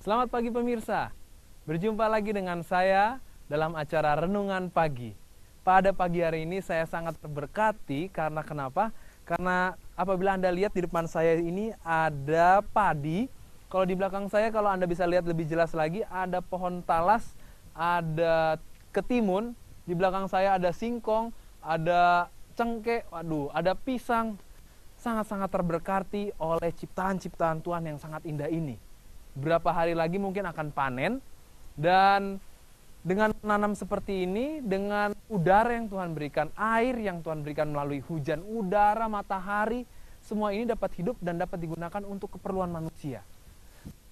Selamat pagi pemirsa. Berjumpa lagi dengan saya dalam acara Renungan Pagi. Pada pagi hari ini saya sangat berkati karena kenapa? Karena apabila Anda lihat di depan saya ini ada padi. Kalau di belakang saya kalau Anda bisa lihat lebih jelas lagi ada pohon talas, ada ketimun, di belakang saya ada singkong, ada cengkeh, waduh, ada pisang. Sangat-sangat terberkati oleh ciptaan-ciptaan Tuhan yang sangat indah ini berapa hari lagi mungkin akan panen dan dengan menanam seperti ini dengan udara yang Tuhan berikan, air yang Tuhan berikan melalui hujan, udara, matahari, semua ini dapat hidup dan dapat digunakan untuk keperluan manusia.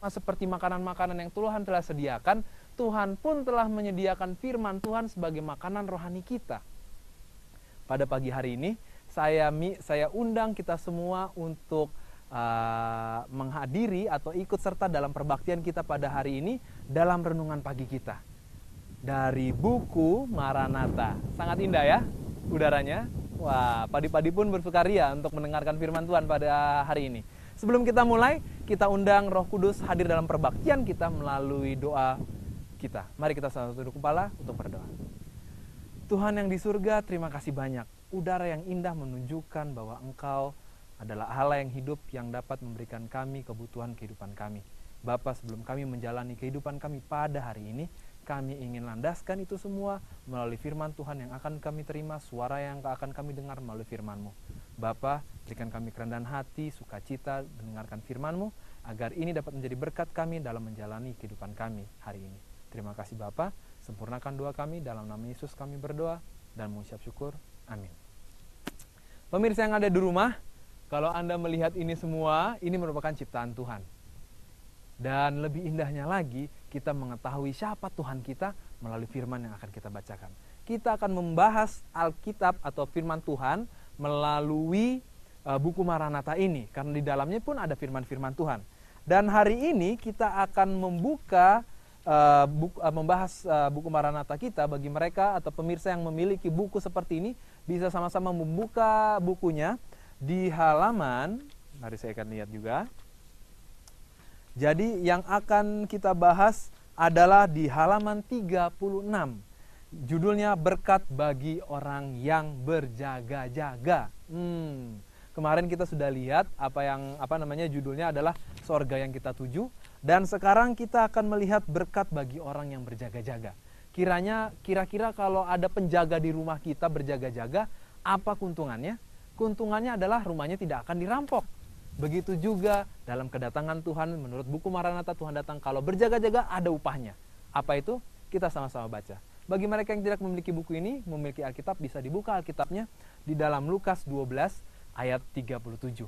Nah, seperti makanan-makanan yang Tuhan telah sediakan, Tuhan pun telah menyediakan firman Tuhan sebagai makanan rohani kita. Pada pagi hari ini, saya saya undang kita semua untuk uh, menghadiri atau ikut serta dalam perbaktian kita pada hari ini dalam renungan pagi kita. Dari buku Maranatha. Sangat indah ya udaranya. Wah, padi-padi pun bersukaria untuk mendengarkan firman Tuhan pada hari ini. Sebelum kita mulai, kita undang Roh Kudus hadir dalam perbaktian kita melalui doa kita. Mari kita selalu duduk kepala untuk berdoa. Tuhan yang di surga, terima kasih banyak. Udara yang indah menunjukkan bahwa Engkau adalah Allah yang hidup yang dapat memberikan kami kebutuhan kehidupan kami. Bapa sebelum kami menjalani kehidupan kami pada hari ini, kami ingin landaskan itu semua melalui firman Tuhan yang akan kami terima, suara yang akan kami dengar melalui firman-Mu. Bapa, berikan kami kerendahan hati, sukacita, mendengarkan firman-Mu, agar ini dapat menjadi berkat kami dalam menjalani kehidupan kami hari ini. Terima kasih Bapa, sempurnakan doa kami, dalam nama Yesus kami berdoa, dan mengucap syukur. Amin. Pemirsa yang ada di rumah, kalau Anda melihat ini semua, ini merupakan ciptaan Tuhan. Dan lebih indahnya lagi, kita mengetahui siapa Tuhan kita melalui firman yang akan kita bacakan. Kita akan membahas Alkitab atau firman Tuhan melalui eh, buku Maranatha ini. Karena di dalamnya pun ada firman-firman Tuhan. Dan hari ini kita akan membuka eh, buku, eh, membahas buku Maranatha kita bagi mereka atau pemirsa yang memiliki buku seperti ini bisa sama-sama membuka bukunya di halaman, mari saya akan lihat juga. Jadi yang akan kita bahas adalah di halaman 36. Judulnya berkat bagi orang yang berjaga-jaga. Hmm. Kemarin kita sudah lihat apa yang apa namanya judulnya adalah sorga yang kita tuju dan sekarang kita akan melihat berkat bagi orang yang berjaga-jaga. Kiranya kira-kira kalau ada penjaga di rumah kita berjaga-jaga, apa keuntungannya? keuntungannya adalah rumahnya tidak akan dirampok. Begitu juga dalam kedatangan Tuhan menurut buku Maranatha Tuhan datang kalau berjaga-jaga ada upahnya. Apa itu? Kita sama-sama baca. Bagi mereka yang tidak memiliki buku ini, memiliki Alkitab bisa dibuka Alkitabnya di dalam Lukas 12 ayat 37.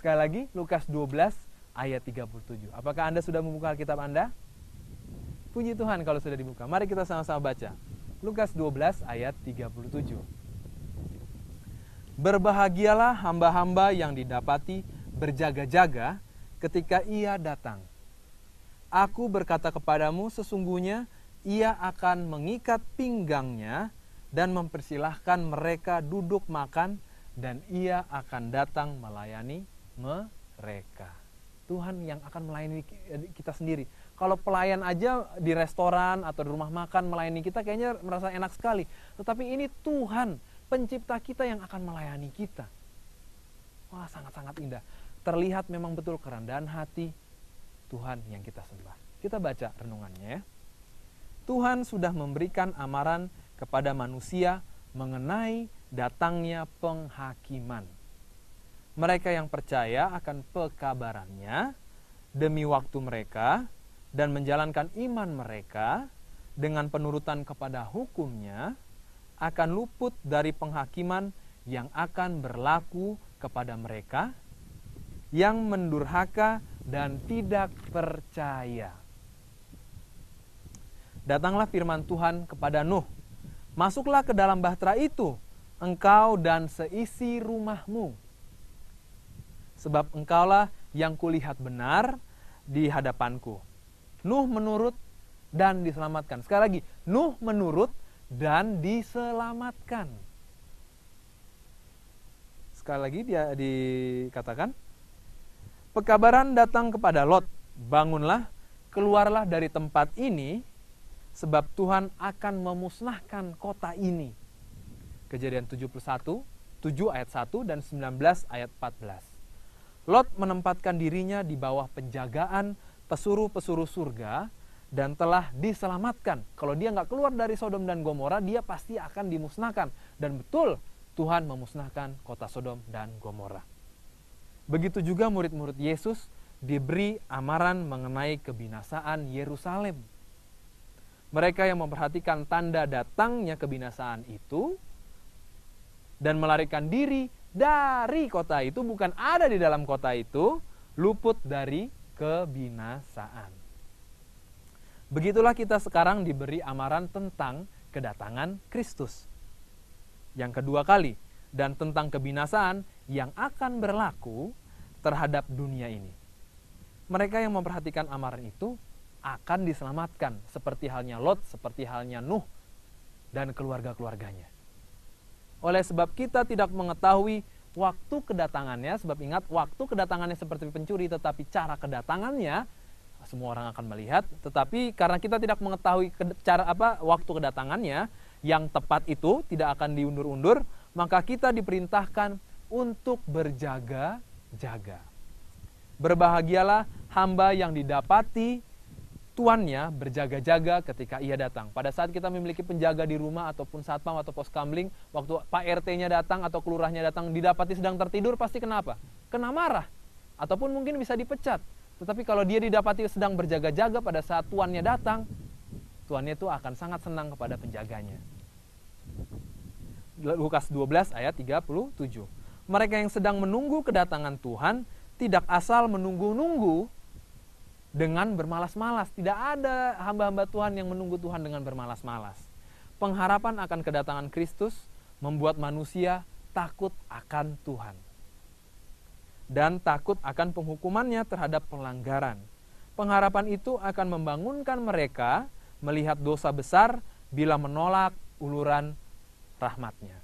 Sekali lagi Lukas 12 ayat 37. Apakah Anda sudah membuka Alkitab Anda? Puji Tuhan kalau sudah dibuka. Mari kita sama-sama baca. Lukas 12 ayat 37. Berbahagialah hamba-hamba yang didapati berjaga-jaga ketika ia datang. Aku berkata kepadamu, sesungguhnya ia akan mengikat pinggangnya dan mempersilahkan mereka duduk makan, dan ia akan datang melayani mereka. Tuhan yang akan melayani kita sendiri. Kalau pelayan aja di restoran atau di rumah makan melayani kita, kayaknya merasa enak sekali. Tetapi ini Tuhan pencipta kita yang akan melayani kita. Wah, sangat-sangat indah. Terlihat memang betul kerendahan hati Tuhan yang kita sembah. Kita baca renungannya ya. Tuhan sudah memberikan amaran kepada manusia mengenai datangnya penghakiman. Mereka yang percaya akan pekabarannya demi waktu mereka dan menjalankan iman mereka dengan penurutan kepada hukumnya, akan luput dari penghakiman yang akan berlaku kepada mereka yang mendurhaka dan tidak percaya. Datanglah firman Tuhan kepada Nuh, "Masuklah ke dalam bahtera itu, engkau dan seisi rumahmu, sebab engkaulah yang kulihat benar di hadapanku." Nuh menurut dan diselamatkan. Sekali lagi, Nuh menurut dan diselamatkan. Sekali lagi dia dikatakan, pekabaran datang kepada Lot, bangunlah, keluarlah dari tempat ini, sebab Tuhan akan memusnahkan kota ini. Kejadian 71, 7 ayat 1 dan 19 ayat 14. Lot menempatkan dirinya di bawah penjagaan pesuruh-pesuruh surga dan telah diselamatkan. Kalau dia nggak keluar dari Sodom dan Gomora, dia pasti akan dimusnahkan. Dan betul, Tuhan memusnahkan kota Sodom dan Gomora. Begitu juga murid-murid Yesus diberi amaran mengenai kebinasaan Yerusalem. Mereka yang memperhatikan tanda datangnya kebinasaan itu dan melarikan diri dari kota itu bukan ada di dalam kota itu luput dari kebinasaan. Begitulah kita sekarang diberi amaran tentang kedatangan Kristus. Yang kedua kali, dan tentang kebinasaan yang akan berlaku terhadap dunia ini. Mereka yang memperhatikan amaran itu akan diselamatkan seperti halnya Lot, seperti halnya Nuh, dan keluarga-keluarganya. Oleh sebab kita tidak mengetahui waktu kedatangannya, sebab ingat waktu kedatangannya seperti pencuri, tetapi cara kedatangannya semua orang akan melihat, tetapi karena kita tidak mengetahui cara apa waktu kedatangannya yang tepat itu tidak akan diundur-undur, maka kita diperintahkan untuk berjaga-jaga. Berbahagialah hamba yang didapati tuannya berjaga-jaga ketika ia datang. Pada saat kita memiliki penjaga di rumah ataupun satpam atau pos kamling, waktu Pak RT-nya datang atau kelurahnya datang didapati sedang tertidur pasti kenapa? Kena marah ataupun mungkin bisa dipecat tetapi kalau dia didapati sedang berjaga-jaga pada saat tuannya datang, tuannya itu akan sangat senang kepada penjaganya. Lukas 12 ayat 37. Mereka yang sedang menunggu kedatangan Tuhan tidak asal menunggu-nunggu dengan bermalas-malas. Tidak ada hamba-hamba Tuhan yang menunggu Tuhan dengan bermalas-malas. Pengharapan akan kedatangan Kristus membuat manusia takut akan Tuhan dan takut akan penghukumannya terhadap pelanggaran. Pengharapan itu akan membangunkan mereka melihat dosa besar bila menolak uluran rahmatnya.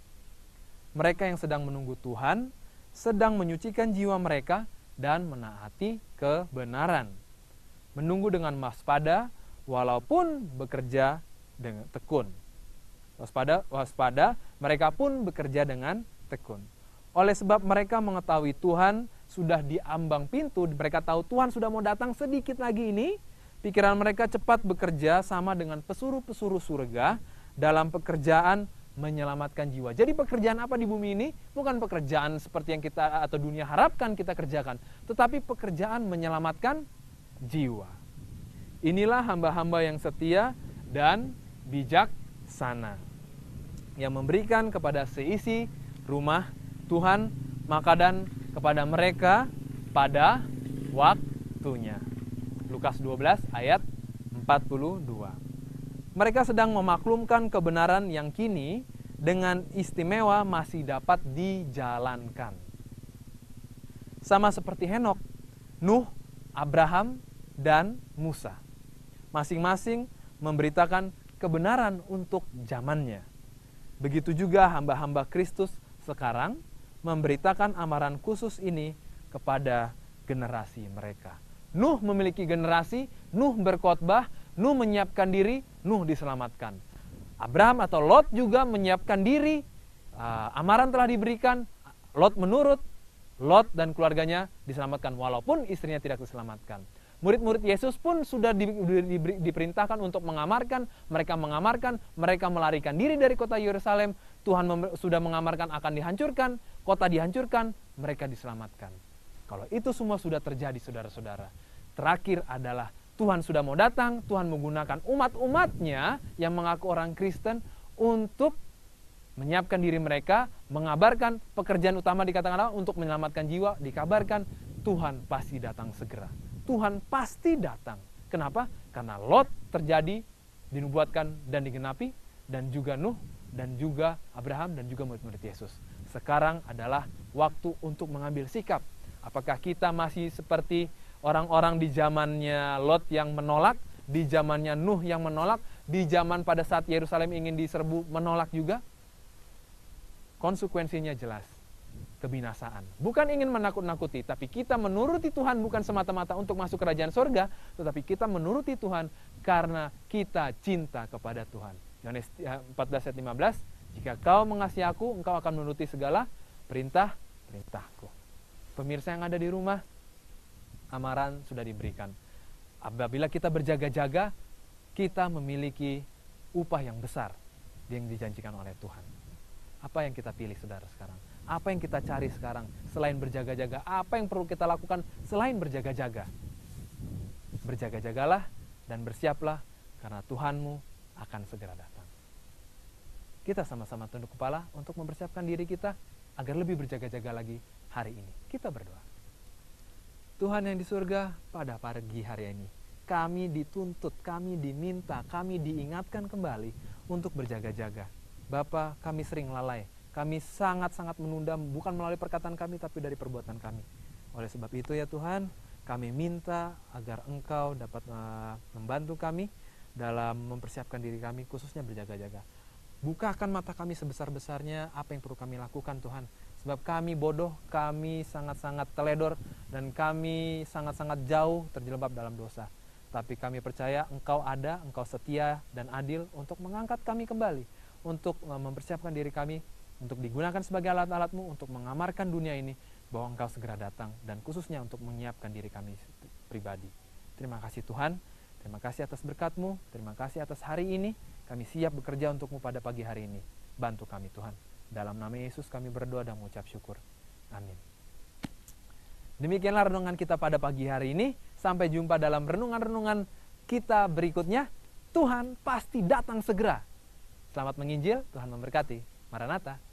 Mereka yang sedang menunggu Tuhan sedang menyucikan jiwa mereka dan menaati kebenaran. Menunggu dengan waspada walaupun bekerja dengan tekun. Waspada, waspada, mereka pun bekerja dengan tekun. Oleh sebab mereka mengetahui Tuhan sudah di ambang pintu, mereka tahu Tuhan sudah mau datang sedikit lagi ini, pikiran mereka cepat bekerja sama dengan pesuruh-pesuruh surga dalam pekerjaan menyelamatkan jiwa. Jadi pekerjaan apa di bumi ini bukan pekerjaan seperti yang kita atau dunia harapkan kita kerjakan, tetapi pekerjaan menyelamatkan jiwa. Inilah hamba-hamba yang setia dan bijaksana yang memberikan kepada seisi rumah Tuhan maka dan kepada mereka pada waktunya. Lukas 12 ayat 42. Mereka sedang memaklumkan kebenaran yang kini dengan istimewa masih dapat dijalankan. Sama seperti Henok, Nuh, Abraham, dan Musa. Masing-masing memberitakan kebenaran untuk zamannya. Begitu juga hamba-hamba Kristus sekarang memberitakan amaran khusus ini kepada generasi mereka. Nuh memiliki generasi, Nuh berkhotbah, Nuh menyiapkan diri, Nuh diselamatkan. Abraham atau Lot juga menyiapkan diri, uh, amaran telah diberikan, Lot menurut, Lot dan keluarganya diselamatkan walaupun istrinya tidak diselamatkan. Murid-murid Yesus pun sudah di, di, di, diperintahkan untuk mengamarkan, mereka mengamarkan, mereka melarikan diri dari kota Yerusalem, Tuhan sudah mengamarkan akan dihancurkan, kota dihancurkan, mereka diselamatkan. Kalau itu semua sudah terjadi saudara-saudara. Terakhir adalah Tuhan sudah mau datang, Tuhan menggunakan umat-umatnya yang mengaku orang Kristen untuk menyiapkan diri mereka, mengabarkan pekerjaan utama dikatakan Allah untuk menyelamatkan jiwa, dikabarkan Tuhan pasti datang segera. Tuhan pasti datang. Kenapa? Karena Lot terjadi, dinubuatkan dan digenapi, dan juga Nuh dan juga Abraham dan juga murid-murid Yesus. Sekarang adalah waktu untuk mengambil sikap. Apakah kita masih seperti orang-orang di zamannya Lot yang menolak, di zamannya Nuh yang menolak, di zaman pada saat Yerusalem ingin diserbu menolak juga? Konsekuensinya jelas, kebinasaan. Bukan ingin menakut-nakuti, tapi kita menuruti Tuhan bukan semata-mata untuk masuk kerajaan sorga, tetapi kita menuruti Tuhan karena kita cinta kepada Tuhan. Yohanes 14 ya, ayat 15, jika kau mengasihi aku, engkau akan menuruti segala perintah perintahku. Pemirsa yang ada di rumah, amaran sudah diberikan. Apabila kita berjaga-jaga, kita memiliki upah yang besar yang dijanjikan oleh Tuhan. Apa yang kita pilih saudara sekarang? Apa yang kita cari sekarang selain berjaga-jaga? Apa yang perlu kita lakukan selain berjaga-jaga? Berjaga-jagalah dan bersiaplah karena Tuhanmu akan segera datang. Kita sama-sama tunduk kepala untuk mempersiapkan diri kita agar lebih berjaga-jaga lagi hari ini. Kita berdoa. Tuhan yang di surga, pada pagi hari ini, kami dituntut, kami diminta, kami diingatkan kembali untuk berjaga-jaga. Bapa, kami sering lalai. Kami sangat-sangat menunda bukan melalui perkataan kami tapi dari perbuatan kami. Oleh sebab itu ya Tuhan, kami minta agar Engkau dapat eh, membantu kami dalam mempersiapkan diri kami khususnya berjaga-jaga. Bukakan mata kami sebesar-besarnya apa yang perlu kami lakukan Tuhan. Sebab kami bodoh, kami sangat-sangat teledor, dan kami sangat-sangat jauh terjelebab dalam dosa. Tapi kami percaya engkau ada, engkau setia dan adil untuk mengangkat kami kembali. Untuk eh, mempersiapkan diri kami, untuk digunakan sebagai alat-alatmu, untuk mengamarkan dunia ini. Bahwa engkau segera datang, dan khususnya untuk menyiapkan diri kami pribadi. Terima kasih Tuhan. Terima kasih atas berkatmu, terima kasih atas hari ini. Kami siap bekerja untukmu pada pagi hari ini. Bantu kami Tuhan. Dalam nama Yesus kami berdoa dan mengucap syukur. Amin. Demikianlah renungan kita pada pagi hari ini. Sampai jumpa dalam renungan-renungan kita berikutnya. Tuhan pasti datang segera. Selamat menginjil, Tuhan memberkati. Maranatha.